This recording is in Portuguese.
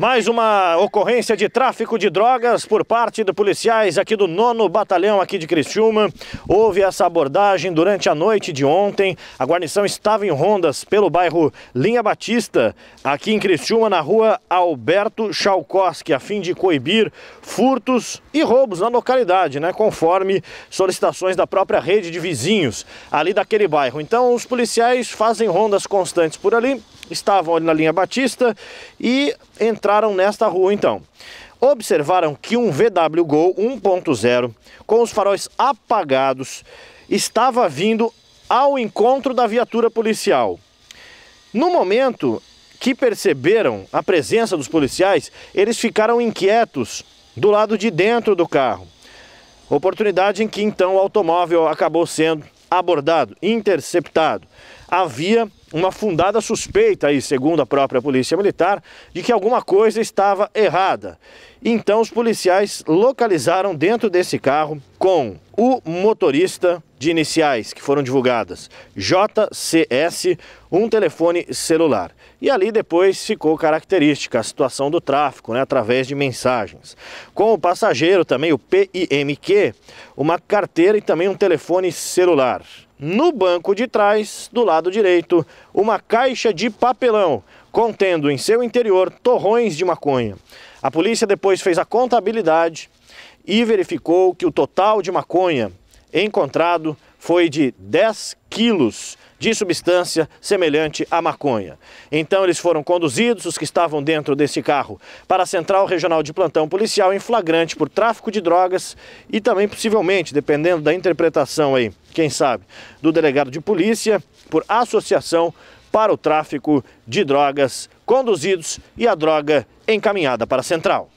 Mais uma ocorrência de tráfico de drogas por parte de policiais aqui do nono batalhão aqui de Criciúma. Houve essa abordagem durante a noite de ontem. A guarnição estava em rondas pelo bairro Linha Batista, aqui em Criciúma, na rua Alberto Chalkowski, a fim de coibir furtos e roubos na localidade, né? Conforme solicitações da própria rede de vizinhos ali daquele bairro. Então os policiais fazem rondas constantes por ali estavam ali na linha Batista e entraram nesta rua então. Observaram que um VW Gol 1.0 com os faróis apagados estava vindo ao encontro da viatura policial. No momento que perceberam a presença dos policiais, eles ficaram inquietos do lado de dentro do carro. Oportunidade em que então o automóvel acabou sendo abordado, interceptado. Havia uma fundada suspeita, aí, segundo a própria Polícia Militar, de que alguma coisa estava errada. Então, os policiais localizaram dentro desse carro com o motorista de iniciais que foram divulgadas, JCS, um telefone celular. E ali depois ficou característica a situação do tráfico, né, através de mensagens. Com o passageiro também, o PIMQ, uma carteira e também um telefone celular. No banco de trás, do lado direito, uma caixa de papelão contendo em seu interior torrões de maconha. A polícia depois fez a contabilidade e verificou que o total de maconha encontrado foi de 10 quilos de substância semelhante à maconha. Então eles foram conduzidos, os que estavam dentro desse carro, para a Central Regional de Plantão Policial em flagrante por tráfico de drogas e também possivelmente, dependendo da interpretação aí, quem sabe, do delegado de polícia, por associação para o tráfico de drogas conduzidos e a droga encaminhada para a Central.